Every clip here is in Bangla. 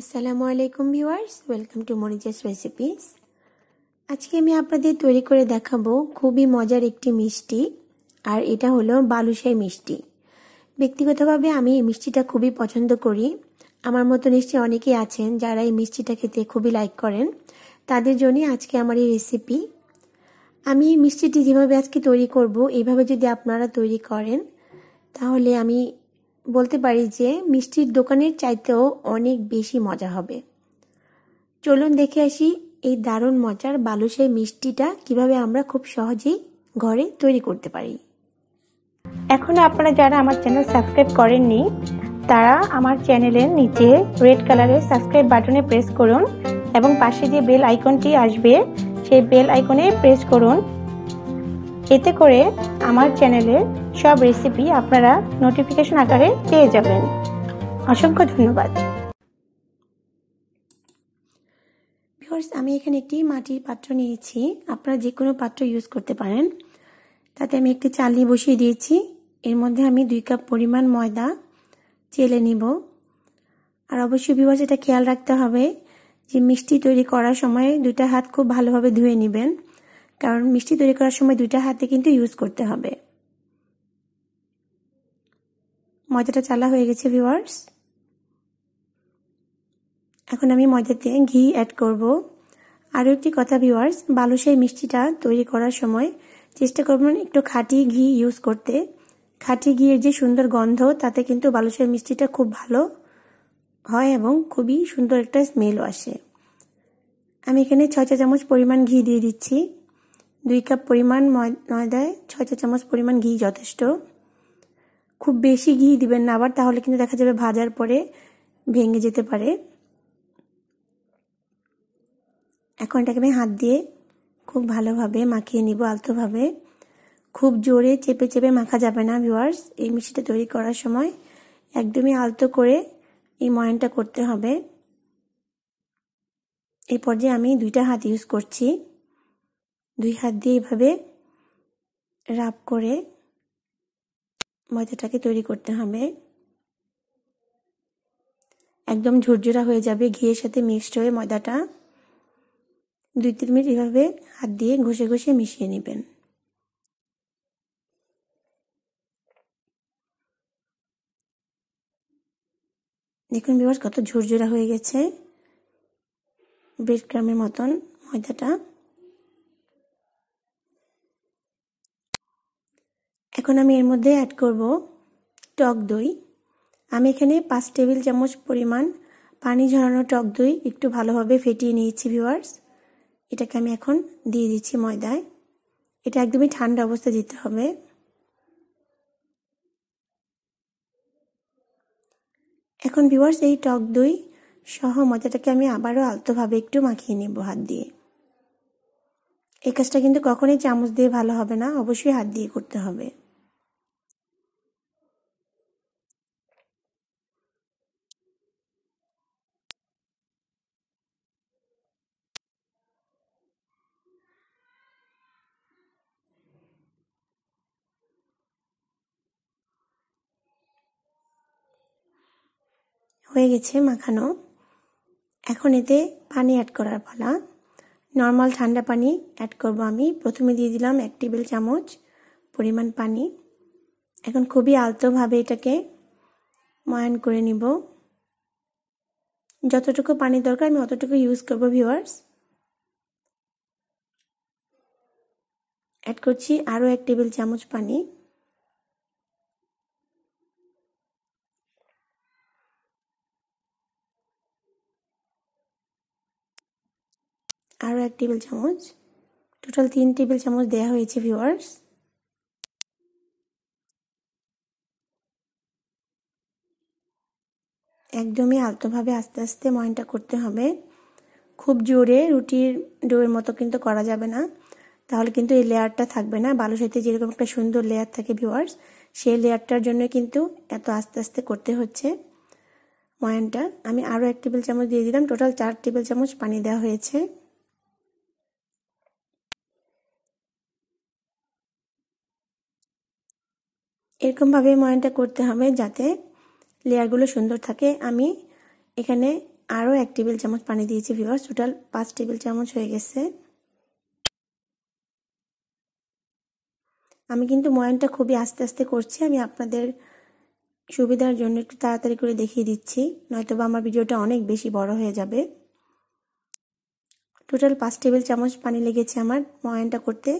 আসসালামু আলাইকুম viewers welcome to Morija's recipes আজকে আমি আপনাদের তৈরি করে দেখাবো খুবই মজার একটি মিষ্টি আর এটা হলো বালুশাই মিষ্টি ব্যক্তিগতভাবে আমি এই মিষ্টিটা খুবই পছন্দ করি আমার মতো নিশ্চয়ই অনেকেই আছেন যারা এই মিষ্টিটা খেতে খুবই লাইক করেন তাদের জন্যই আজকে আমার এই রেসিপি আমি মিষ্টিটি যেভাবে আজকে তৈরি করব এইভাবে যদি আপনারা তৈরি করেন তাহলে আমি বলতে পারি যে মিষ্টির দোকানের চাইতেও অনেক বেশি মজা হবে চলুন দেখে আসি এই দারুণ মজার বালুশের মিষ্টিটা কিভাবে আমরা খুব সহজেই ঘরে তৈরি করতে পারি এখন আপনারা যারা আমার চ্যানেল সাবস্ক্রাইব করেননি তারা আমার চ্যানেলের নিচে রেড কালারের সাবস্ক্রাইব বাটনে প্রেস করুন এবং পাশে যে বেল আইকনটি আসবে সেই বেল আইকনে প্রেস করুন এতে করে আমার চ্যানেলের সব রেসিপি আপনারা নোটিফিকেশন আকারে পেয়ে যাবেন অসংখ্য ধন্যবাদ ভিউয়ার্স আমি এখানে একটি মাটির পাত্র নিয়েছি আপনারা যে কোনো পাত্র ইউজ করতে পারেন তাতে আমি একটি চালি বসিয়ে দিয়েছি এর মধ্যে আমি দুই কাপ পরিমাণ ময়দা চেলে নিব আর অবশ্যই ভিউয়ার্স এটা খেয়াল রাখতে হবে যে মিষ্টি তৈরি করার সময় দুটা হাত খুব ভালোভাবে ধুয়ে নেবেন কারণ মিষ্টি তৈরি করার সময় দুইটা হাতে কিন্তু ইউজ করতে হবে ময়দাটা চালা হয়ে গেছে ভিওয়ার্স এখন আমি ময়দাতে ঘি অ্যাড করব আরও একটি কথা ভিওয়ার্স বালুশাই মিষ্টিটা তৈরি করার সময় চেষ্টা করবেন একটু খাঁটি ঘি ইউজ করতে খাঁটি ঘিয়ের যে সুন্দর গন্ধ তাতে কিন্তু বালুশাই মিষ্টিটা খুব ভালো হয় এবং খুবই সুন্দর একটা স্মেলও আসে আমি এখানে ছয় চা চামচ পরিমাণ ঘি দিয়ে দিচ্ছি দুই কাপ পরিমাণ ময়দায় ছয় চা চামচ পরিমাণ ঘি যথেষ্ট খুব বেশি ঘি দিবেন না আবার তাহলে কিন্তু দেখা যাবে ভাজার পরে ভেঙে যেতে পারে এখন এটাকে আমি হাত দিয়ে খুব ভালোভাবে মাখিয়ে নিব আলতোভাবে খুব জোরে চেপে চেপে মাখা যাবে না ভিওয়ার্স এই মিষ্টিটা তৈরি করার সময় একদমই আলতো করে এই ময়নটা করতে হবে এই পর্যায়ে আমি দুইটা হাত ইউজ করছি দুই হাত দিয়ে এভাবে রাব করে ময়দাটাকে তৈরি করতে হবে একদম ঝুরঝুরা হয়ে যাবে ঘিয়ের সাথে মিক্সড হয়ে ময়দাটা দুই তিন মিনিট এভাবে হাত দিয়ে ঘষে ঘষে মিশিয়ে নেবেন দেখুন বিবাস কত ঝুরঝুরা হয়ে গেছে ব্রেড ক্রামের মতন ময়দাটা এখন আমি এর মধ্যে অ্যাড করব টক দই আমি এখানে পাঁচ টেবিল চামচ পরিমাণ পানি ঝরানো টক দই একটু ভালোভাবে ফেটিয়ে নিয়েছি ভিওয়ার্স এটাকে আমি এখন দিয়ে দিচ্ছি ময়দায় এটা একদমই ঠান্ডা অবস্থা দিতে হবে এখন ভিওয়ার্স এই টক দই সহ ময়দাটাকে আমি আবারও আলতোভাবে একটু মাখিয়ে নেব হাত দিয়ে এই কাজটা কিন্তু কখনোই চামচ দিয়ে ভালো হবে না অবশ্যই হাত দিয়ে করতে হবে হয়ে গেছে মাখানো এখন এতে পানি অ্যাড করার পালা নর্মাল ঠান্ডা পানি অ্যাড করব আমি প্রথমে দিয়ে দিলাম এক টেবিল চামচ পরিমাণ পানি এখন খুবই আলতোভাবে এটাকে ময়ান করে নিব যতটুকু পানি দরকার আমি অতটুকু ইউজ করবো ভিউয়ার্স অ্যাড করছি আরও এক টেবিল চামচ পানি এক টেবিল চামচ টোটাল তিন টেবিল চামচ দেওয়া হয়েছে ভিউয়ার্স একদমই আলতোভাবে আস্তে আস্তে ময়নটা করতে হবে খুব জোরে রুটির ডোয়ের মতো কিন্তু করা যাবে না তাহলে কিন্তু এই লেয়ারটা থাকবে না বালুর সাথে যেরকম একটা সুন্দর লেয়ার থাকে ভিউয়ার্স সেই লেয়ারটার জন্য কিন্তু এত আস্তে আস্তে করতে হচ্ছে ময়ানটা আমি আরও এক টেবিল চামচ দিয়ে দিলাম টোটাল চার টেবিল চামচ পানি দেওয়া হয়েছে এরকমভাবে ময়নটা করতে হবে যাতে লেয়ারগুলো সুন্দর থাকে আমি এখানে আরও এক টেবিল চামচ পানি দিয়েছি ভিওয়ার্স টোটাল পাঁচ টেবিল চামচ হয়ে গেছে আমি কিন্তু ময়নটা খুবই আস্তে আস্তে করছি আমি আপনাদের সুবিধার জন্য একটু তাড়াতাড়ি করে দেখিয়ে দিচ্ছি নয়তো বা আমার ভিডিওটা অনেক বেশি বড় হয়ে যাবে টোটাল পাঁচ টেবিল চামচ পানি লেগেছে আমার ময়নটা করতে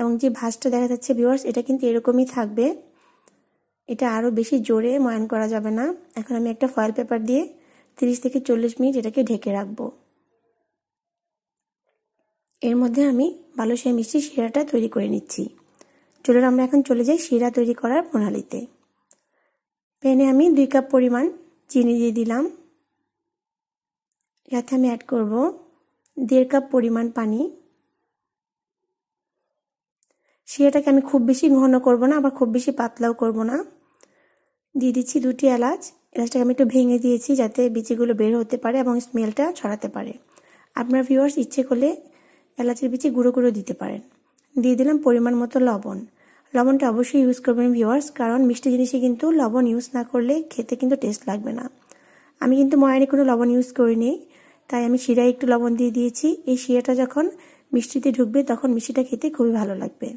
এবং যে ভাজটা দেখা যাচ্ছে ভিওয়ার্স এটা কিন্তু এরকমই থাকবে এটা আরও বেশি জোরে ময়ান করা যাবে না এখন আমি একটা ফয়েল পেপার দিয়ে 30 থেকে চল্লিশ মিনিট এটাকে ঢেকে রাখবো এর মধ্যে আমি বালুশিয়া মিষ্টি শিরাটা তৈরি করে নিচ্ছি চলুন আমরা এখন চলে যাই শিরা তৈরি করার প্রণালীতে প্যানে আমি দুই কাপ পরিমাণ চিনি দিয়ে দিলাম যাতে আমি অ্যাড করব দেড় কাপ পরিমাণ পানি শিরাটাকে আমি খুব বেশি ঘন করব না আবার খুব বেশি পাতলাও করব না দিয়ে দিচ্ছি দুটি এলাচ এলাচটাকে আমি একটু ভেঙে দিয়েছি যাতে বিচিগুলো বের হতে পারে এবং স্মেলটা ছড়াতে পারে আপনার ভিউয়ার্স ইচ্ছে করলে এলাচের বিচি গুঁড়ো গুঁড়ো দিতে পারেন দিয়ে দিলাম পরিমাণ মতো লবণ লবণটা অবশ্যই ইউজ করবেন ভিউয়ার্স কারণ মিষ্টি জিনিসে কিন্তু লবণ ইউজ না করলে খেতে কিন্তু টেস্ট লাগবে না আমি কিন্তু ময়ানে কোনো লবণ ইউজ করিনি তাই আমি শিরায় একটু লবণ দিয়ে দিয়েছি এই শিরাটা যখন মিষ্টিতে ঢুকবে তখন মিষ্টিটা খেতে খুবই ভালো লাগবে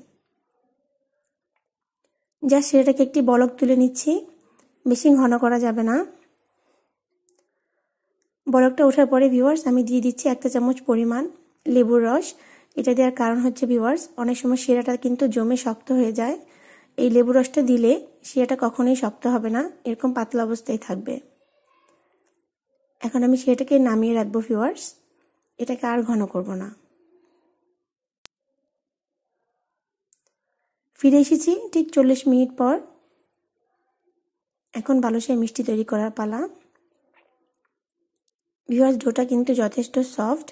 যা শিরাটাকে একটি বলক তুলে নিচ্ছি বেশি ঘন করা যাবে না বরফটা ওঠার পরে ভিওয়ার্স আমি দিয়ে দিচ্ছি একটা চামচ পরিমাণ লেবুর রস এটা দেওয়ার কারণ হচ্ছে ভিওয়ার্স অনেক সময় শিরাটা কিন্তু জমে শক্ত হয়ে যায় এই লেবু রসটা দিলে শিরাটা কখনোই শক্ত হবে না এরকম পাতলা অবস্থায় থাকবে এখন আমি সেটাকে নামিয়ে রাখবো ভিওয়ার্স এটাকে আর ঘন করব না ফিরে এসেছি ঠিক চল্লিশ মিনিট পর এখন সে মিষ্টি তৈরি করার পালা ভিওয়ার্স ডোটা কিন্তু যথেষ্ট সফট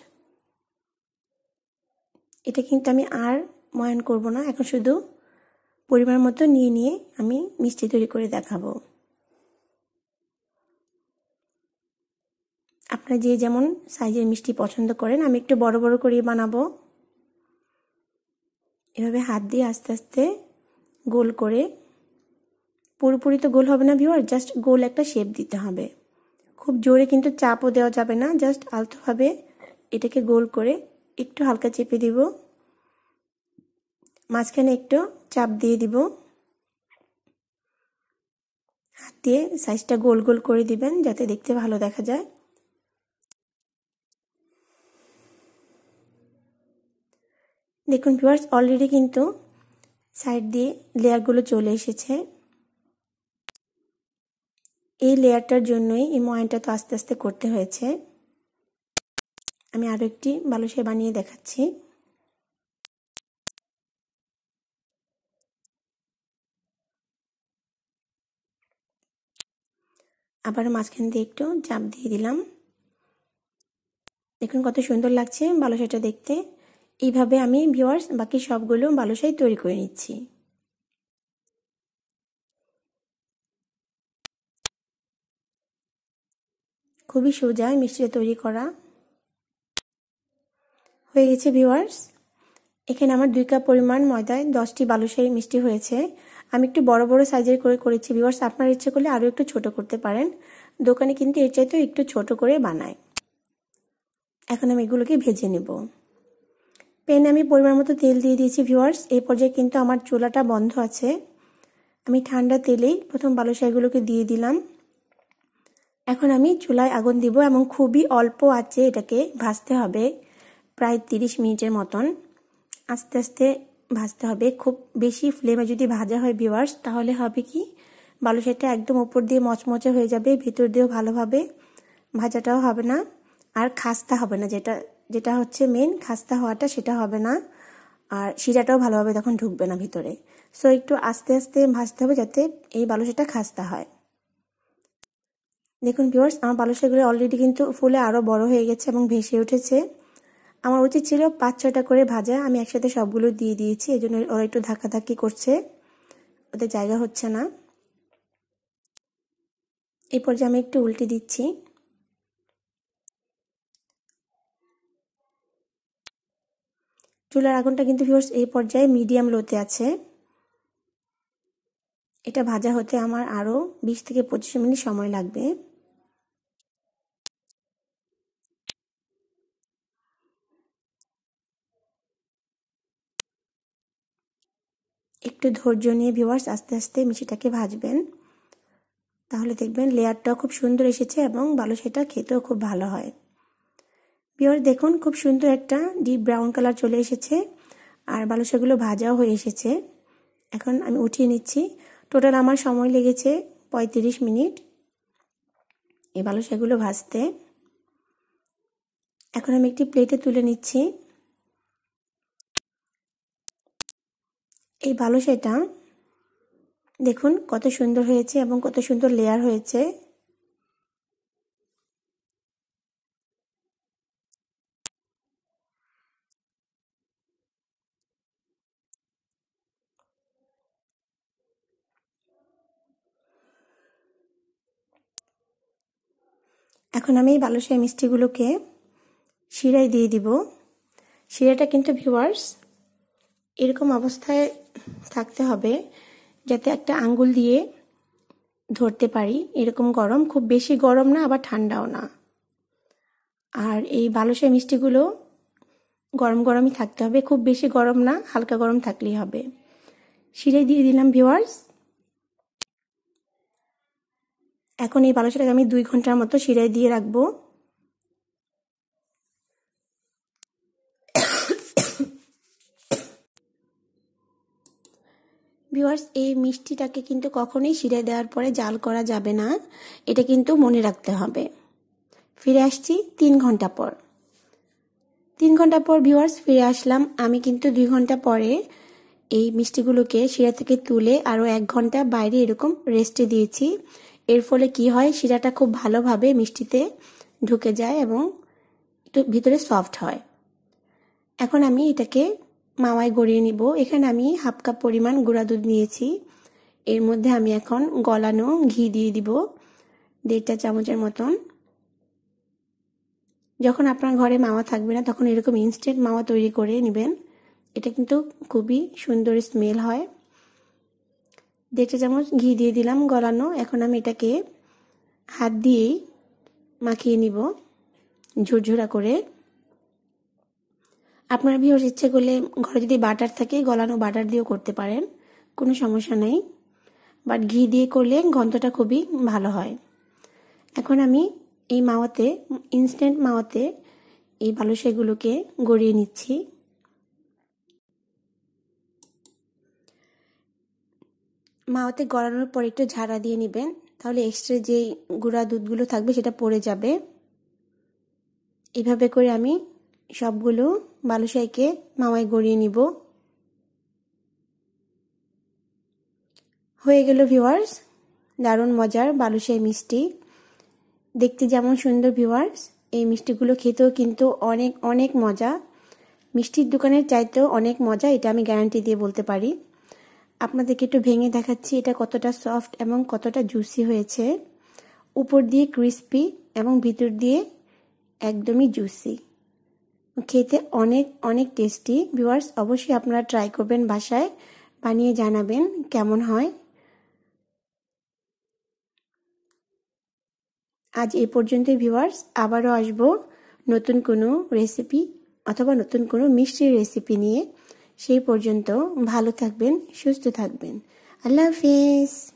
এটা কিন্তু আমি আর ময়ন করব না এখন শুধু পরিমাণ মতো নিয়ে নিয়ে আমি মিষ্টি তৈরি করে দেখাবো আপনারা যে যেমন সাইজের মিষ্টি পছন্দ করেন আমি একটু বড় বড় করে বানাবো এভাবে হাত দিয়ে আস্তে আস্তে গোল করে পুরোপুরি তো গোল হবে না ভিউয়ার জাস্ট গোল একটা শেপ দিতে হবে খুব জোরে কিন্তু চাপও দেওয়া যাবে না জাস্ট আলতোভাবে এটাকে গোল করে একটু হালকা চেপে দিব মাঝখানে একটু চাপ দিয়ে দিব হাত দিয়ে সাইজটা গোল গোল করে দিবেন যাতে দেখতে ভালো দেখা যায় দেখুন ভিউয়ার্স অলরেডি কিন্তু সাইড দিয়ে লেয়ারগুলো চলে এসেছে এই লেয়ারটার জন্যই এই ময়নটা তো আস্তে আস্তে করতে হয়েছে আমি আরও একটি বালুশে বানিয়ে দেখাচ্ছি আবার মাঝখান দিয়ে একটু চাপ দিয়ে দিলাম দেখুন কত সুন্দর লাগছে বালুশাটা দেখতে এইভাবে আমি ভিওয়ার্স বাকি সবগুলো বালুশাই তৈরি করে নিচ্ছি খুবই সোজা মিষ্টিটা তৈরি করা হয়ে গেছে ভিওয়ার্স এখানে আমার দুই কাপ পরিমাণ ময়দায় দশটি বালুশাহী মিষ্টি হয়েছে আমি একটু বড় বড় সাইজের করে করেছি ভিওয়ার্স আপনার ইচ্ছে করলে আরও একটু ছোট করতে পারেন দোকানে কিন্তু এর চাইতেও একটু ছোট করে বানায় এখন আমি এগুলোকে ভেজে নেব প্যানে আমি পরিমাণ মতো তেল দিয়ে দিয়েছি ভিওয়ার্স এই পর্যায়ে কিন্তু আমার চুলাটা বন্ধ আছে আমি ঠান্ডা তেলেই প্রথম বালুশাহীগুলোকে দিয়ে দিলাম এখন আমি চুলায় আগুন দিব এবং খুবই অল্প আছে এটাকে ভাজতে হবে প্রায় তিরিশ মিনিটের মতন আস্তে আস্তে ভাজতে হবে খুব বেশি ফ্লেমে যদি ভাজা হয় ভিওয়ার্স তাহলে হবে কি বালুশাটা একদম উপর দিয়ে মচমচে হয়ে যাবে ভিতর দিয়েও ভালোভাবে ভাজাটাও হবে না আর খাস্তা হবে না যেটা যেটা হচ্ছে মেন খাস্তা হওয়াটা সেটা হবে না আর শিরাটাও ভালোভাবে তখন ঢুকবে না ভিতরে সো একটু আস্তে আস্তে ভাজতে হবে যাতে এই বালুশাটা খাস্তা হয় দেখুন ভিওর্স আমার পালসেগুলো অলরেডি কিন্তু ফুলে আরও বড় হয়ে গেছে এবং ভেসে উঠেছে আমার উচিত ছিল পাঁচ ছটা করে ভাজা আমি একসাথে সবগুলো দিয়ে দিয়েছি এই জন্য ওরা একটু ধাক্কাধাক্কি করছে ওদের জায়গা হচ্ছে না এই পর্যায়ে আমি একটু উল্টে দিচ্ছি চুলার আগুনটা কিন্তু ভিওর্স এই পর্যায়ে মিডিয়াম লোতে আছে এটা ভাজা হতে আমার আরও বিশ থেকে পঁচিশ মিনিট সময় লাগবে একটু ধৈর্য নিয়ে ভিওয়ার্স আস্তে আস্তে মিষ্টিটাকে ভাজবেন তাহলে দেখবেন লেয়ারটাও খুব সুন্দর এসেছে এবং ভালো সেটা খেতেও খুব ভালো হয় ভিওয়ার দেখুন খুব সুন্দর একটা ডিপ ব্রাউন কালার চলে এসেছে আর বালুসাগুলো ভাজাও হয়ে এসেছে এখন আমি উঠিয়ে নিচ্ছি টোটাল আমার সময় লেগেছে ৩৫ মিনিট এই বালুসাগুলো ভাজতে এখন আমি একটি প্লেটে তুলে নিচ্ছি এই বালুশাইটা দেখুন কত সুন্দর হয়েছে এবং কত সুন্দর লেয়ার হয়েছে এখন আমি এই বালুশাই মিষ্টিগুলোকে শিরায় দিয়ে দিব শিরাটা কিন্তু ভিউয়ার্স এরকম অবস্থায় থাকতে হবে যাতে একটা আঙ্গুল দিয়ে ধরতে পারি এরকম গরম খুব বেশি গরম না আবার ঠান্ডাও না আর এই বালুশা মিষ্টিগুলো গরম গরমই থাকতে হবে খুব বেশি গরম না হালকা গরম থাকলেই হবে সিঁড়ে দিয়ে দিলাম ভিওয়ার্স এখন এই বালুসাটাকে আমি দুই ঘন্টার মতো সিঁড়ে দিয়ে রাখবো ভিওয়ার্স এই মিষ্টিটাকে কিন্তু কখনোই সিরে দেওয়ার পরে জাল করা যাবে না এটা কিন্তু মনে রাখতে হবে ফিরে আসছি তিন ঘন্টা পর তিন ঘন্টা পর ভিওয়ার্স ফিরে আসলাম আমি কিন্তু দুই ঘন্টা পরে এই মিষ্টিগুলোকে শিরা থেকে তুলে আরও এক ঘন্টা বাইরে এরকম রেস্টে দিয়েছি এর ফলে কি হয় শিরাটা খুব ভালোভাবে মিষ্টিতে ঢুকে যায় এবং ভিতরে সফট হয় এখন আমি এটাকে মাওয়ায় গড়িয়ে নিব এখানে আমি হাফ কাপ পরিমাণ গুঁড়া দুধ নিয়েছি এর মধ্যে আমি এখন গলানো ঘি দিয়ে দিব দেড়টা চামচের মতন যখন আপনার ঘরে মাওয়া থাকবে না তখন এরকম ইনস্ট্যান্ট মাওয়া তৈরি করে নেবেন এটা কিন্তু খুবই সুন্দর স্মেল হয় দেড়টা চামচ ঘি দিয়ে দিলাম গলানো এখন আমি এটাকে হাত দিয়েই মাখিয়ে নিব ঝুরঝুরা করে আপনার ভিউর ইচ্ছে করলে ঘরে যদি বাটার থাকে গলানো বাটার দিয়েও করতে পারেন কোনো সমস্যা নেই বাট ঘি দিয়ে করলে গন্ধটা খুবই ভালো হয় এখন আমি এই মাওয়াতে ইনস্ট্যান্ট মাওয়াতে এই বালুশাইগুলোকে গড়িয়ে নিচ্ছি মাওয়াতে গড়ানোর পর একটু ঝাড়া দিয়ে নেবেন তাহলে এক্সট্রা যে গুঁড়া দুধগুলো থাকবে সেটা পড়ে যাবে এভাবে করে আমি সবগুলো বালুশাইকে মামায় গড়িয়ে নিব হয়ে গেল ভিওয়ার্স দারুণ মজার বালুশাই মিষ্টি দেখতে যেমন সুন্দর ভিউয়ার্স এই মিষ্টিগুলো খেতেও কিন্তু অনেক অনেক মজা মিষ্টির দোকানের চাইতেও অনেক মজা এটা আমি গ্যারান্টি দিয়ে বলতে পারি আপনাদেরকে একটু ভেঙে দেখাচ্ছি এটা কতটা সফট এবং কতটা জুসি হয়েছে উপর দিয়ে ক্রিস্পি এবং ভিতর দিয়ে একদমই জুসি খেতে অনেক অনেক টেস্টি ভিউয়ার্স অবশ্যই আপনারা ট্রাই করবেন বাসায় বানিয়ে জানাবেন কেমন হয় আজ এই পর্যন্তই ভিউয়ার্স আবারও আসব নতুন কোনো রেসিপি অথবা নতুন কোনো মিষ্টির রেসিপি নিয়ে সেই পর্যন্ত ভালো থাকবেন সুস্থ থাকবেন আল্লাহ হাফিজ